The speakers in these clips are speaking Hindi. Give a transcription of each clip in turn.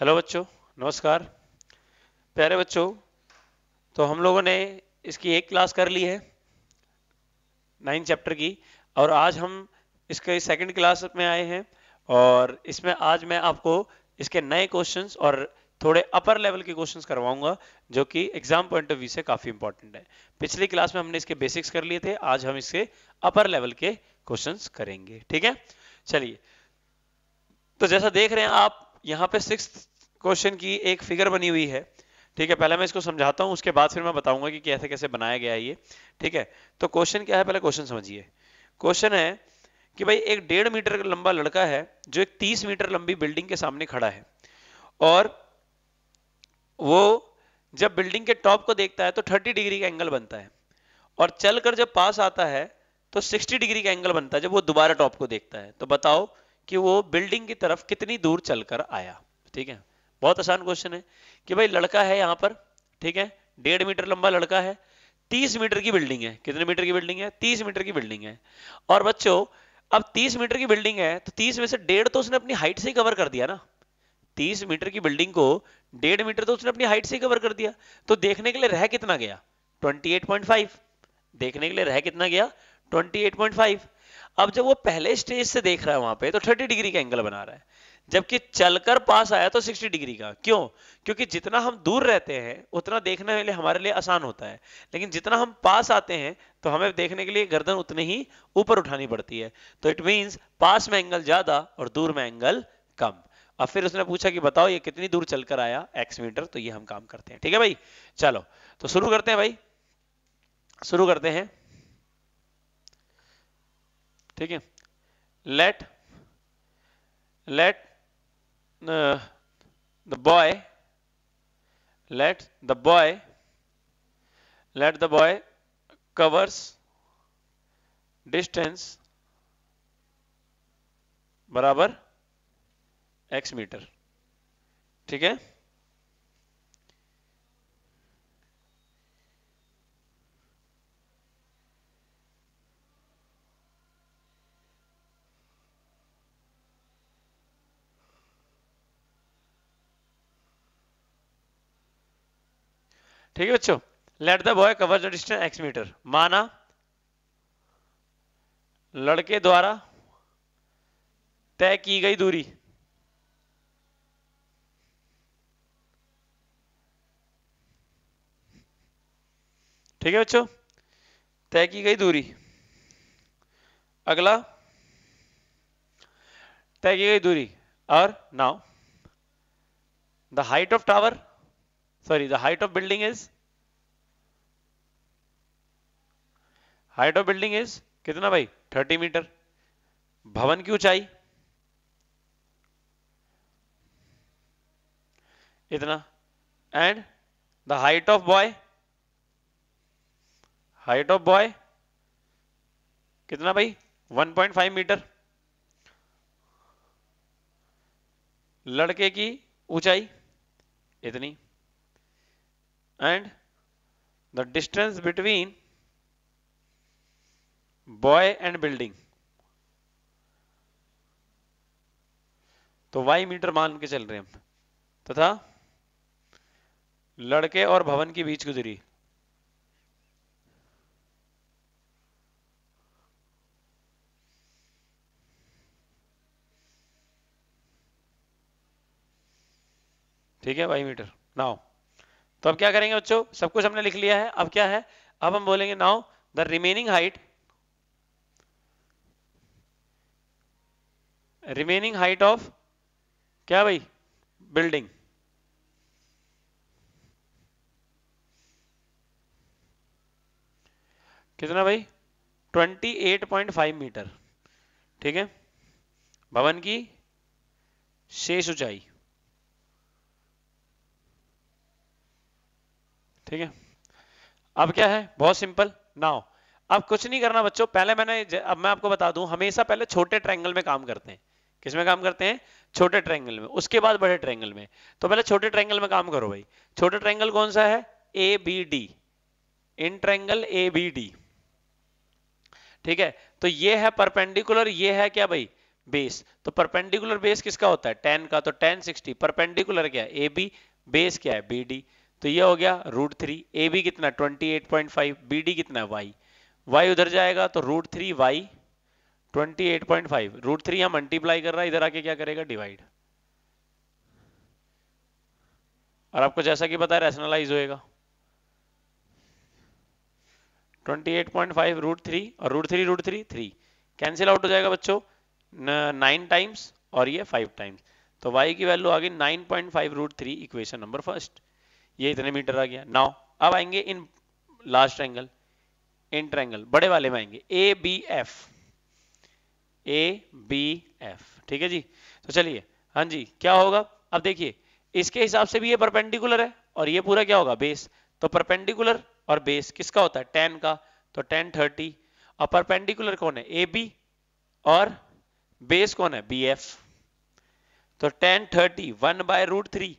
हेलो बच्चों नमस्कार प्यारे बच्चों तो हम लोगों ने इसकी एक क्लास कर ली है नाइन चैप्टर की और आज हम इसके सेकंड क्लास में आए हैं और इसमें आज मैं आपको इसके नए क्वेश्चंस और थोड़े अपर लेवल के क्वेश्चंस करवाऊंगा जो कि एग्जाम पॉइंट ऑफ व्यू से काफ़ी इंपॉर्टेंट है पिछली क्लास में हमने इसके बेसिक्स कर लिए थे आज हम इसके अपर लेवल के क्वेश्चन करेंगे ठीक है चलिए तो जैसा देख रहे हैं आप यहाँ पे सिक्स क्वेश्चन की एक फिगर बनी हुई है ठीक है पहले मैं इसको समझाता हूँ उसके बाद फिर मैं बताऊंगा कि कैसे कैसे बनाया गया है ये ठीक है तो क्वेश्चन क्या है पहले क्वेश्चन समझिए क्वेश्चन है कि भाई एक डेढ़ मीटर लंबा लड़का है जो एक तीस मीटर लंबी बिल्डिंग के सामने खड़ा है और वो जब बिल्डिंग के टॉप को देखता है तो थर्टी डिग्री का एंगल बनता है और चलकर जब पास आता है तो 60 डिग्री का एंगल बनता है जब वो दोबारा टॉप को देखता है तो बताओ कि वो बिल्डिंग की तरफ कितनी दूर चलकर आया ठीक है बहुत आसान क्वेश्चन है कि भाई लड़का है यहां पर ठीक है डेढ़ मीटर लंबा लड़का है तीस मीटर की बिल्डिंग है कितने मीटर की बिल्डिंग है तीस मीटर की बिल्डिंग है और बच्चों अब तीस मीटर की बिल्डिंग है तो तीस में से डेढ़ तो उसने अपनी हाइट से ही कवर कर दिया ना तीस मीटर की बिल्डिंग को डेढ़ मीटर तो उसने अपनी हाइट से ही कवर कर दिया तो देखने के लिए रह कितना गया ट्वेंटी देखने के लिए रह कितना गया ट्वेंटी अब जब वो पहले स्टेज से देख रहा है वहां पे तो 30 डिग्री का एंगल बना रहा है जबकि चलकर पास आया तो 60 डिग्री का क्यों क्योंकि जितना हम दूर रहते हैं उतना देखने के लिए हमारे लिए आसान होता है लेकिन जितना हम पास आते हैं तो हमें देखने के लिए गर्दन उतनी ही ऊपर उठानी पड़ती है तो इट मीन्स पास में एंगल ज्यादा और दूर में एंगल कम अब फिर उसने पूछा कि बताओ ये कितनी दूर चलकर आया एक्स मीटर तो ये हम काम करते हैं ठीक है भाई चलो तो शुरू करते हैं भाई शुरू करते हैं ठीक है let let the boy let the boy let the boy covers distance बराबर एक्स मीटर ठीक है ठीक है बच्चों let the boy cover the distance X meter माना लड़के द्वारा तय की गई दूरी ठीक है बच्चों तय की गई दूरी अगला तय की गई दूरी और now the height of tower sorry the height of building is height of building is कितना भाई 30 मीटर भवन की ऊंचाई इतना and the height of boy height of boy कितना भाई 1.5 मीटर लड़के की ऊंचाई इतनी and the distance between boy and building तो y मीटर मान के चल रहे हैं तथा तथा लड़के और भवन के बीच गुजरी ठीक है वाई मीटर नाउ तो अब क्या करेंगे बच्चों सब कुछ हमने लिख लिया है अब क्या है अब हम बोलेंगे now the remaining height remaining height of क्या भाई बिल्डिंग कितना भाई 28.5 मीटर ठीक है भवन की शेष ऊंचाई ठीक है अब क्या है बहुत सिंपल नाउ अब कुछ नहीं करना बच्चों पहले मैंने अब मैं आपको बता दूं हमेशा पहले छोटे ट्रायंगल में काम करते हैं किस में काम करते हैं छोटे ट्रायंगल में उसके बाद बड़े ट्रायंगल में तो पहले छोटे ट्रायंगल में काम करो भाई छोटे ट्रायंगल कौन सा है A B D in triangle A B D ठीक है तो ये है परपेंडिकुलर ये है क्या भाई बेस तो परपेंडिकुलर बेस किसका होता है टेन का तो टेन सिक्सटी परपेंडिकुलर क्या है ए बी बेस क्या है बी डी तो ये हो गया रूट थ्री ए बी कितना 28.5 बी डी कितना वाई वाई उधर जाएगा तो root three Y twenty eight point five root three यहां मल्टीप्लाई कर रहा है इधर आके क्या करेगा डिवाइड और आपको जैसा कि बताया रैशनलाइज होएगा 28.5 रूट थ्री और root three root three three cancel out हो जाएगा बच्चों नाइन टाइम्स और ये फाइव टाइम्स तो वाई की वैल्यू आ गई nine point five root three equation number first ये इतने मीटर आ गया नाउ अब आएंगे in last angle in triangle बड़े वाले में आएंगे A B F A B F ठीक है जी तो चलिए हाँ जी क्या होगा अब देखिए इसके हिसाब से भी ये परपेंडिकुलर है और ये पूरा क्या होगा बेस तो परपेंडिकुलर और बेस किसका होता है टेन का तो टेन थर्टी और परपेंडिकुलर कौन है ए बी और बेस कौन है बी एफ तो tan thirty one by root three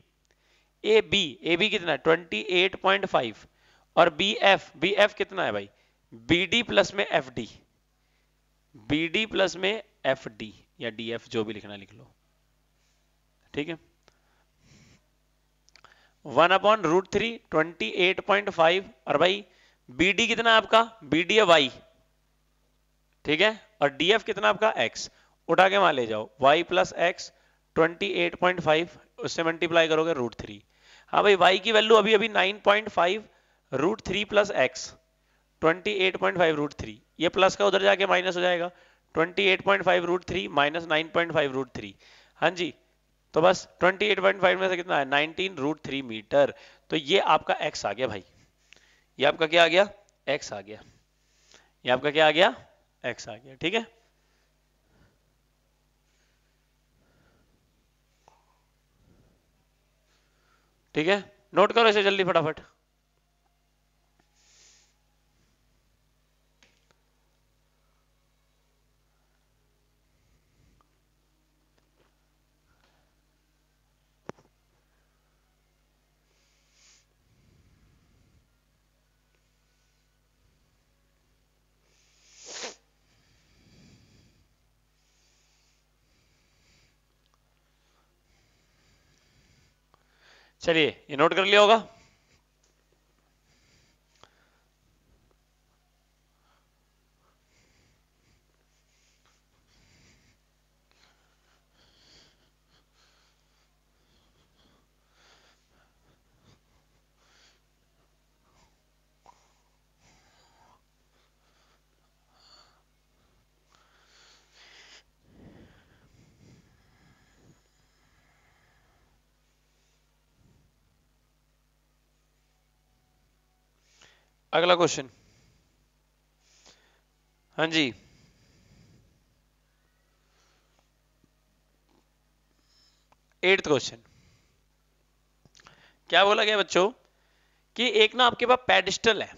A B A B कितना ट्वेंटी एट पॉइंट फाइव और बी एफ बी एफ कितना है भाई बी डी प्लस में F D B D plus में एफ डी या डी एफ जो भी लिखना लिख लो ठीक है one upon root three twenty eight point five और भाई बी डी कितना आपका बी डी है वाई ठीक है और डी एफ कितना आपका एक्स उठा के वहां ले जाओ Y plus X twenty eight point five उससे मल्टीप्लाई करोगे रूट थ्री हाँ भाई वाई की वैल्यू अभी अभी 9.5 point five root three plus X twenty eight point five root three ये प्लस का उधर जाके माइनस हो जाएगा twenty eight point five root three minus nine point five root three हाँ जी तो बस 28.5 में से कितना है 19 रूट थ्री मीटर तो ये आपका x आ गया भाई ये आपका क्या आ गया x आ गया ये आपका क्या आ गया x आ गया ठीक है ठीक है नोट करो इसे जल्दी फटाफट चलिए ये नोट कर लिया होगा अगला क्वेश्चन हाँ जी एट्थ क्वेश्चन क्या बोला गया बच्चों कि एक ना आपके पास पेडिस्टल है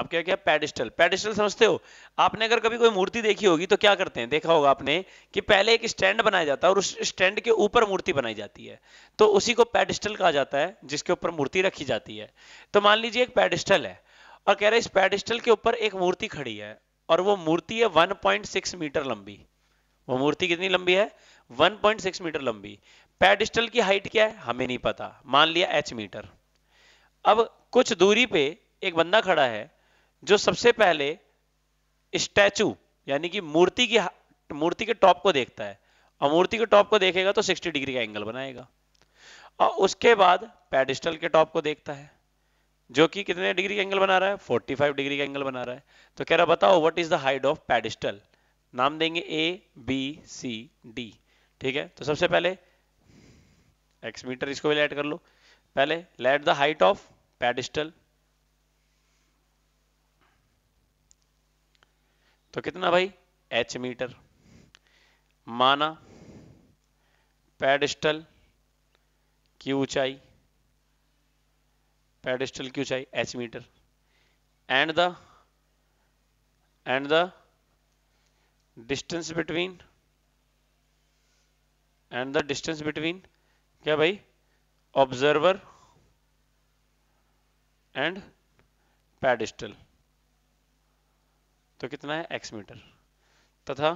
आप क्या क्या पेडिस्टल पेडिस्टल समझते हो आपने अगर कभी कोई मूर्ति देखी होगी तो क्या करते हैं देखा होगा आपने कि पहले एक स्टैंड बनाया जाता है और उस स्टैंड के ऊपर मूर्ति बनाई जाती है तो उसी को पेडिस्टल कहा जाता है जिसके ऊपर मूर्ति रखी जाती है तो मान लीजिए एक पेडिस्टल है और कह रहे इस पेडिस्टल के ऊपर एक मूर्ति खड़ी है और वो मूर्ति है 1.6 मीटर लंबी वो मूर्ति कितनी लंबी है 1.6 मीटर लंबी पेडिस्टल की हाइट क्या है हमें नहीं पता मान लिया एच मीटर अब कुछ दूरी पे एक बंदा खड़ा है जो सबसे पहले स्टैचू यानी कि मूर्ति की मूर्ति के टॉप को देखता है और मूर्ति के टॉप को देखेगा तो 60 डिग्री का एंगल बनाएगा और उसके बाद पेडिस्टल के टॉप को देखता है जो कि कितने डिग्री का एंगल बना रहा है 45 डिग्री का एंगल बना रहा है तो कह रहा बताओ what is the height of pedestal नाम देंगे ए बी सी डी ठीक है तो सबसे पहले एक्स मीटर इसको भी लेट कर लो पहले let the height of pedestal तो कितना भाई एच मीटर माना पेडिस्टल की ऊंचाई पेडिस्टल की ऊंचाई H metre and the and the distance between and the distance between क्या भाई ऑब्जर्वर एंड पेडिस्टल तो कितना है एक्स मीटर तथा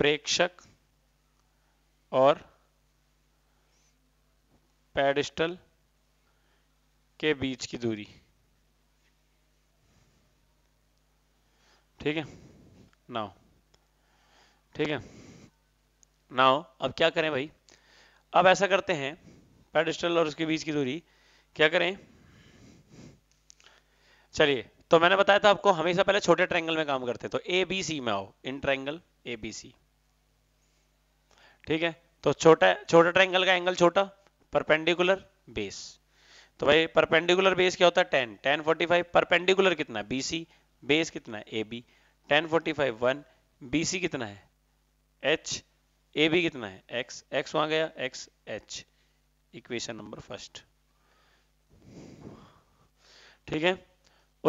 प्रेक्षक और पेडिस्टल के बीच की दूरी ठीक है नाउ ठीक है नाउ अब क्या करें भाई अब ऐसा करते हैं पेडिस्टल और उसके बीच की दूरी क्या करें चलिए तो मैंने बताया था आपको हमेशा पहले छोटे ट्रायंगल में काम करते हैं तो ए बी सी में आओ इन ट्रायंगल ए बी सी ठीक है तो छोटा छोटा ट्रायंगल का एंगल छोटा परपेंडिकुलर बेस तो भाई परपेंडिकुलर बेस क्या होता है tan tan forty five perpendicular कितना है बीसी बेस कितना है A B tan forty five one C कितना है एच ए बी कितना है एक्स एक्स वहां गया X H equation number first ठीक है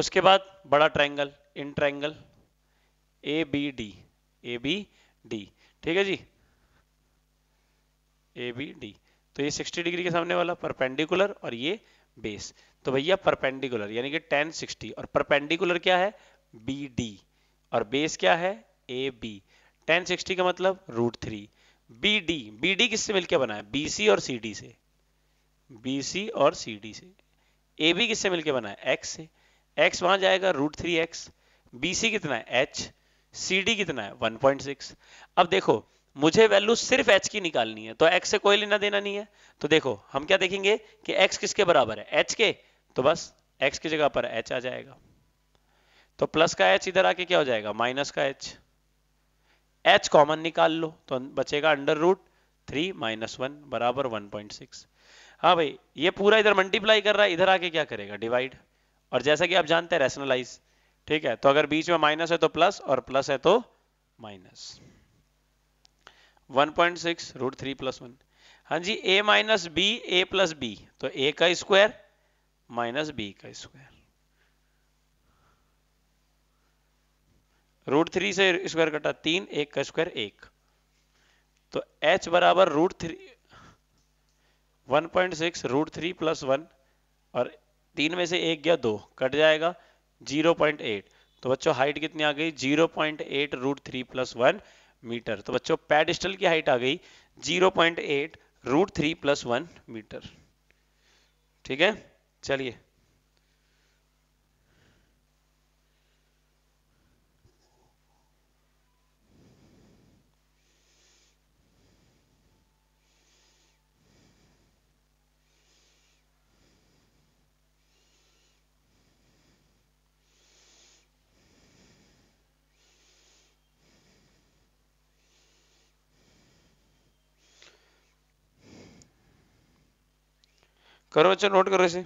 उसके बाद बड़ा triangle in triangle A B D A B D ठीक है जी ए बी डी तो ये 60 डिग्री के सामने वाला परपेंडिकुलर और ये बेस तो भैया परपेंडिकुलर यानी कि टेन सिक्सटी और परपेंडिकुलर क्या है बी डी और बेस क्या है ए बी टेन सिक्सटी का मतलब root three B D B D किससे मिलकर बना है बी सी और सी डी से बी सी और सी डी से ए बी किससे मिलकर बना है एक्स से एक्स वहां जाएगा root three X B C कितना है एच सी डी कितना है वन पॉइंट सिक्स अब देखो मुझे वैल्यू सिर्फ एच की निकालनी है तो एक्स से कोई लेना देना नहीं है तो देखो हम क्या देखेंगे कि एक्स किसके बराबर है एच के तो बस एक्स की जगह पर एच आ जाएगा तो प्लस का एच इधर आके क्या हो जाएगा माइनस का एच एच कॉमन निकाल लो तो बचेगा under root three minus one बराबर वन पॉइंट सिक्स हाँ भाई ये पूरा इधर मल्टीप्लाई कर रहा है इधर आके क्या करेगा डिवाइड और जैसा कि आप जानते हैं रेशनलाइज ठीक है तो अगर बीच में माइनस है तो प्लस और प्लस है तो minus 1.6 root three plus one हाँ जी a minus B A plus B तो a का स्क्वायर माइनस बी का स्क्वायर रूट थ्री से स्क्वायर कटा तीन एक का स्क्वायर एक तो h बराबर root three one point six root three plus one और तीन में से एक गया दो कट जाएगा जीरो पॉइंट एट तो बच्चों हाइट कितनी आ गई zero point eight root three plus one metre तो बच्चों पेडिस्टल की हाइट आ गई 0.8 point eight root three plus one metre ठीक है चलिए करो बच्चों नोट करो इसे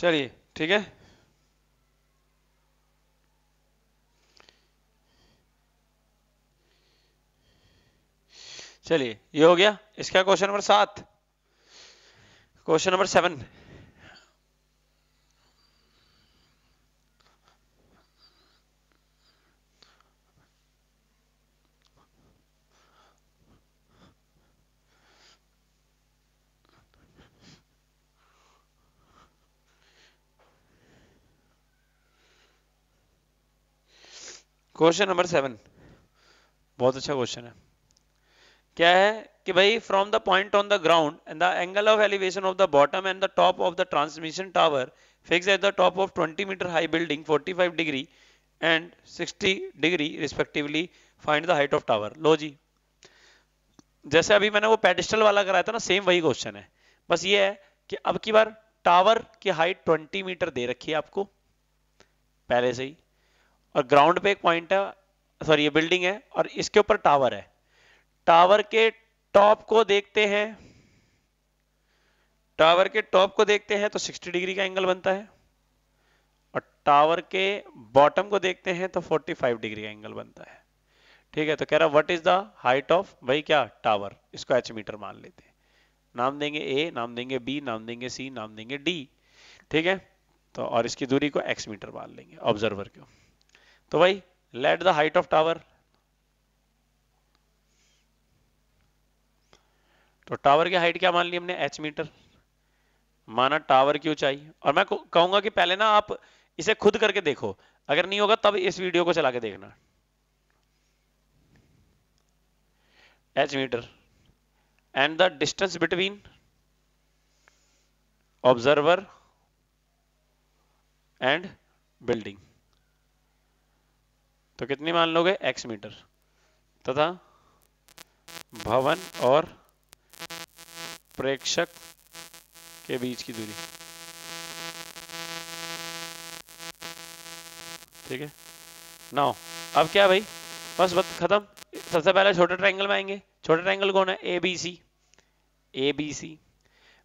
चलिए ठीक है चलिए ये हो गया इसका क्वेश्चन नंबर सात question number seven question number seven बहुत अच्छा क्वेश्चन है क्या है कि भाई from the point on the ground and the angle of elevation of the bottom and the top of the transmission tower fix at the top of 20 metre high building 45 degree and 60 degree respectively find the height of tower लो जी जैसे अभी मैंने वो पेडिस्टल वाला कराया था ना सेम वही क्वेश्चन है बस ये है कि अब की बार टावर की हाइट 20 मीटर दे रखी है आपको पहले से ही और ग्राउंड पे एक पॉइंट है सॉरी ये बिल्डिंग है और इसके ऊपर टावर है टावर के टॉप को देखते हैं टावर के टॉप को देखते हैं तो 60 डिग्री का एंगल बनता है और टावर के बॉटम को देखते हैं तो 45 डिग्री का एंगल बनता है ठीक है तो कह रहा what is the height of भाई क्या टावर इसको एच मीटर मान लेते हैं नाम देंगे ए नाम देंगे बी नाम देंगे सी नाम देंगे डी ठीक है तो और इसकी दूरी को एक्स मीटर मान लेंगे ऑब्जर्वर क्यों तो भाई let the height of tower तो टावर की हाइट क्या मान ली हमने एच मीटर माना टावर की ऊंचाई और मैं कहूंगा कि पहले ना आप इसे खुद करके देखो अगर नहीं होगा तब इस वीडियो को चला के देखना H metre and the distance between observer and building तो कितनी मान लोगे एक्स मीटर तथा भवन और प्रेक्षक के बीच की दूरी ठीक है नौ अब क्या भाई बस बस खत्म सबसे पहले छोटे ट्रायंगल में आएंगे छोटा ट्रायंगल कौन है A B C A B C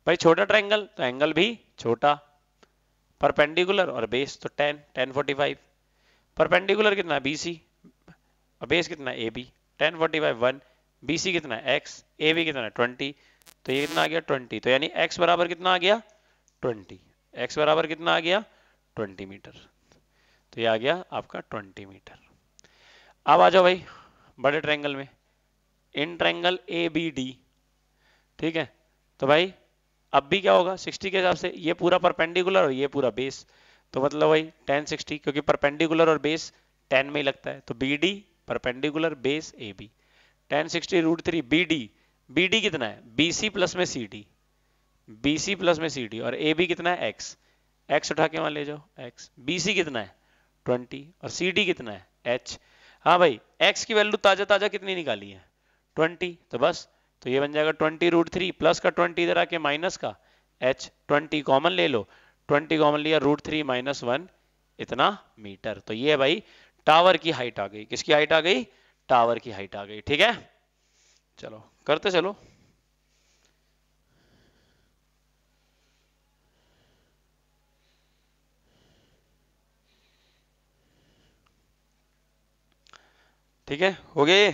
भाई छोटा ट्रायंगल तो एंगल भी छोटा परपेंडिकुलर और बेस तो tan tan forty five perpendicular कितना बी सी बेस कितना A B tan forty by one B C कितना एक्स ए बी कितना ट्वेंटी तो ये कितना आ गया ट्वेंटी तो यानी एक्स बराबर कितना आ गया ट्वेंटी एक्स बराबर कितना आ गया ट्वेंटी मीटर तो ये आ गया आपका ट्वेंटी मीटर अब आ जाओ भाई बड़े ट्रैंगल में in triangle A B D ठीक है तो भाई अब भी क्या होगा 60 के हिसाब से ये पूरा परपेंडिकुलर और ये पूरा बेस तो मतलब वही टेन सिक्सटी क्योंकि परपेंडिकुलर और बेस टेन में ही लगता है तो B D perpendicular base A B tan sixty root three B D B D कितना है बी सी प्लस में C D B C plus में सी डी और ए बी कितना है एक्स एक्स उठा के वहां ले जाओ एक्स बी सी कितना है ट्वेंटी और सी डी कितना है एच हाँ भाई एक्स की वैल्यू ताजा ताजा कितनी निकाली है ट्वेंटी तो बस तो ये बन जाएगा ट्वेंटी रूट थ्री प्लस का ट्वेंटी इधर आके माइनस का एच ट्वेंटी कॉमन ले लो ट्वेंटी कॉमन लिया रूट थ्री माइनस वन इतना मीटर तो ये भाई टावर की हाइट आ गई किसकी हाइट आ गई टावर की हाइट आ गई ठीक है चलो करते चलो ठीक है हो गए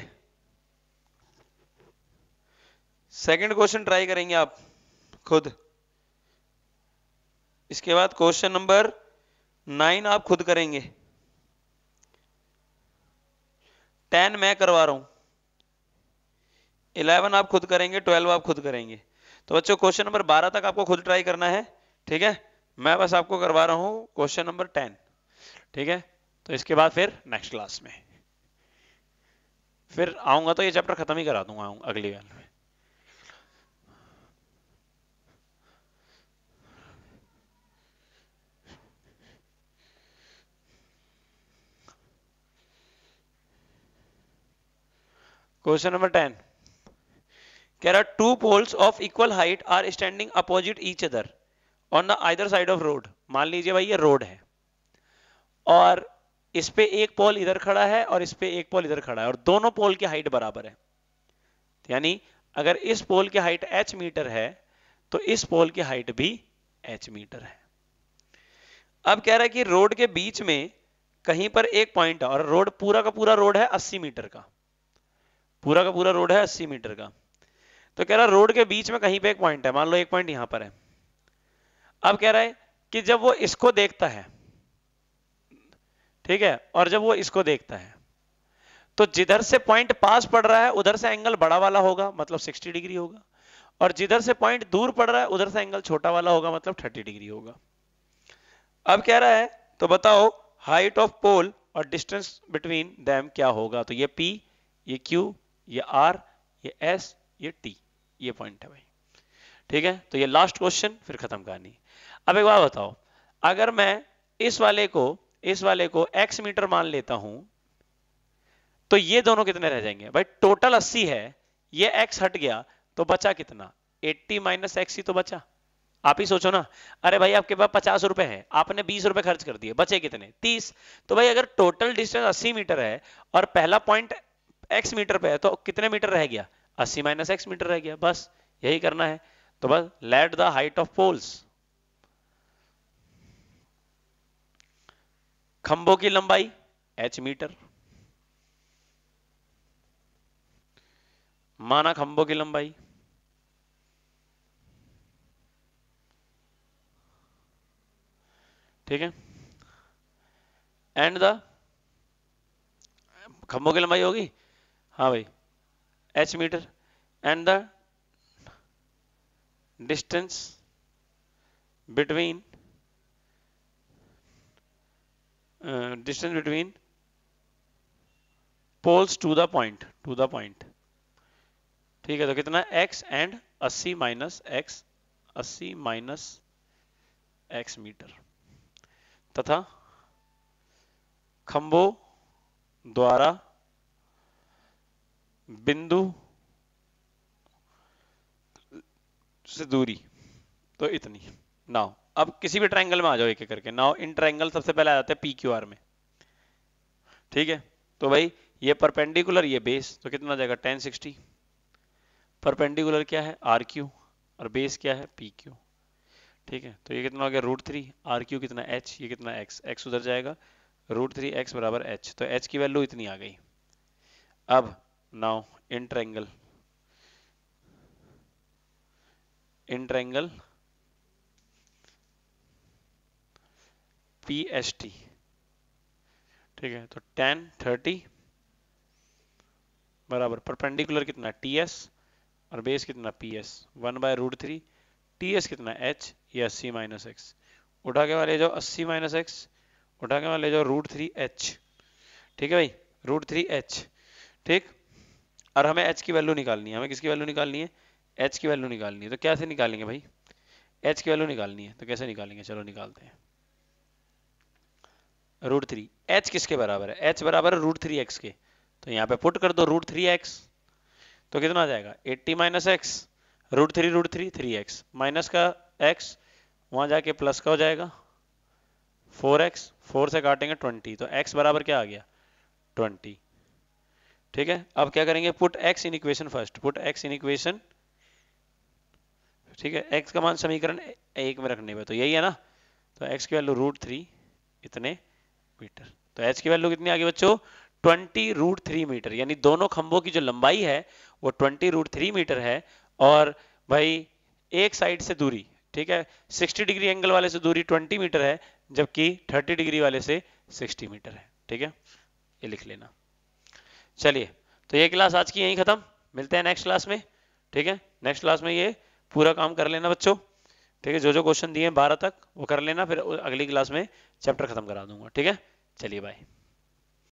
सेकंड क्वेश्चन ट्राई करेंगे आप खुद इसके बाद क्वेश्चन नंबर नाइन आप खुद करेंगे टेन मैं करवा रहा हूं इलेवन आप खुद करेंगे ट्वेल्व आप खुद करेंगे तो बच्चों क्वेश्चन नंबर बारह तक आपको खुद ट्राई करना है ठीक है मैं बस आपको करवा रहा हूं क्वेश्चन नंबर टेन ठीक है तो इसके बाद फिर नेक्स्ट क्लास में फिर आऊंगा तो ये चैप्टर खत्म ही करा दूंगा अगली बार में क्वेश्चन नंबर टेन कह रहा two poles of equal height are standing opposite each other on the either side of road मान लीजिए भाई ये रोड है और इस पे एक पोल इधर खड़ा है और इस पे एक पोल इधर खड़ा है और दोनों पोल की हाइट बराबर है यानी अगर इस पोल की हाइट एच मीटर है तो इस पोल की हाइट भी एच मीटर है अब कह रहा है कि रोड के बीच में कहीं पर एक पॉइंट है और रोड पूरा का पूरा रोड है 80 मीटर का पूरा का पूरा रोड है अस्सी मीटर का तो कह रहा है रोड के बीच में कहीं पे एक पॉइंट है मान लो एक पॉइंट यहां पर है अब कह रहा है कि जब वो इसको देखता है ठीक है और जब वो इसको देखता है तो जिधर से पॉइंट पास पड़ रहा है उधर से एंगल बड़ा वाला होगा मतलब 60 डिग्री होगा और जिधर से पॉइंट दूर पड़ रहा है उधर से एंगल छोटा वाला होगा मतलब 30 डिग्री होगा अब कह रहा है तो बताओ हाइट ऑफ पोल और डिस्टेंस बिटवीन दैम क्या होगा तो ये पी ये क्यू ये आर ये एस ये टी ये पॉइंट है भाई ठीक है तो ये लास्ट क्वेश्चन फिर खत्म करनी अब एक बात बताओ अगर मैं इस वाले को इस वाले को एक्स मीटर मान लेता हूं तो ये दोनों कितने रह जाएंगे भाई टोटल 80 है ये एक्स हट गया तो बचा कितना 80 माइनस एक्स ही तो बचा आप ही सोचो ना अरे भाई आपके पास पचास रुपए है आपने बीस रुपए खर्च कर दिए बचे कितने तीस तो भाई अगर टोटल डिस्टेंस अस्सी मीटर है और पहला पॉइंट एक्स मीटर पे है तो कितने मीटर रह गया अस्सी माइनस एक्स मीटर रह गया बस यही करना है तो बस let the height of poles खंभों की लंबाई एच मीटर माना खंभों की लंबाई ठीक है एंड द खंभों की लंबाई होगी हाँ भाई H metre and the distance between distance between poles to the point to the point ठीक है तो कितना एक्स एंड अस्सी माइनस एक्स अस्सी माइनस एक्स मीटर तथा खंबो द्वारा बिंदु से दूरी तो इतनी ना अब किसी भी ट्रायंगल में आ जाओ एक एक करके ना इन ट्रायंगल सबसे पहले आ जाते हैं पी क्यू आर में ठीक है तो भाई ये परपेंडिकुलर ये बेस तो कितना जाएगा टेन सिक्सटी परपेंडिकुलर क्या है आर क्यू और बेस क्या है पी क्यू ठीक है तो ये कितना हो गया रूट थ्री आर क्यू कितना एच ये कितना एक्स एक्स उधर जाएगा रूट थ्री एक्स बराबर एच तो एच की वैल्यू इतनी आ गई अब now in triangle in triangle PST ठीक है तो टेन थर्टी बराबर परपेंडिकुलर कितना टी एस और बेस कितना PS 1 one by root three T S कितना एच ये अस्सी माइनस एक्स उठा के वाले जाओ अस्सी माइनस एक्स उठा के वाले जाओ रूट थ्री एच ठीक है भाई रूट थ्री एच ठीक और हमें एच की वैल्यू निकालनी है हमें किसकी वैल्यू निकालनी है एच की वैल्यू निकालनी है तो कैसे निकालेंगे भाई एच की वैल्यू निकालनी है तो कैसे निकालेंगे चलो निकालते हैं रूट थ्री एच किसके बराबर है एच बराबर है रूट थ्री एक्स के तो यहाँ पे पुट कर दो रूट थ्री एक्स तो कितना आ जाएगा eighty minus X root three root three three X minus का एक्स वहाँ जाके प्लस का हो जाएगा फोर एक्स फोर से काटेंगे ट्वेंटी तो एक्स बराबर क्या आ गया ट्वेंटी ठीक है अब क्या करेंगे put X in equation first put X in equation ठीक है एक्स का मान समीकरण एक में रखने पर तो यही है ना तो एक्स की वैल्यू रूट थ्री इतने मीटर तो एच की वैल्यू कितनी आगे बच्चों ट्वेंटी रूट थ्री मीटर यानी दोनों खंभों की जो लंबाई है वो ट्वेंटी रूट थ्री मीटर है और भाई एक साइड से दूरी ठीक है सिक्सटी डिग्री एंगल वाले से दूरी ट्वेंटी मीटर है जबकि थर्टी डिग्री वाले से सिक्सटी मीटर है ठीक है ये लिख लेना चलिए तो ये क्लास आज की यहीं खत्म मिलते हैं नेक्स्ट क्लास में ठीक है नेक्स्ट क्लास में ये पूरा काम कर लेना बच्चों ठीक है जो जो क्वेश्चन दिए हैं बारह तक वो कर लेना फिर अगली क्लास में चैप्टर खत्म करा दूंगा ठीक है चलिए बाय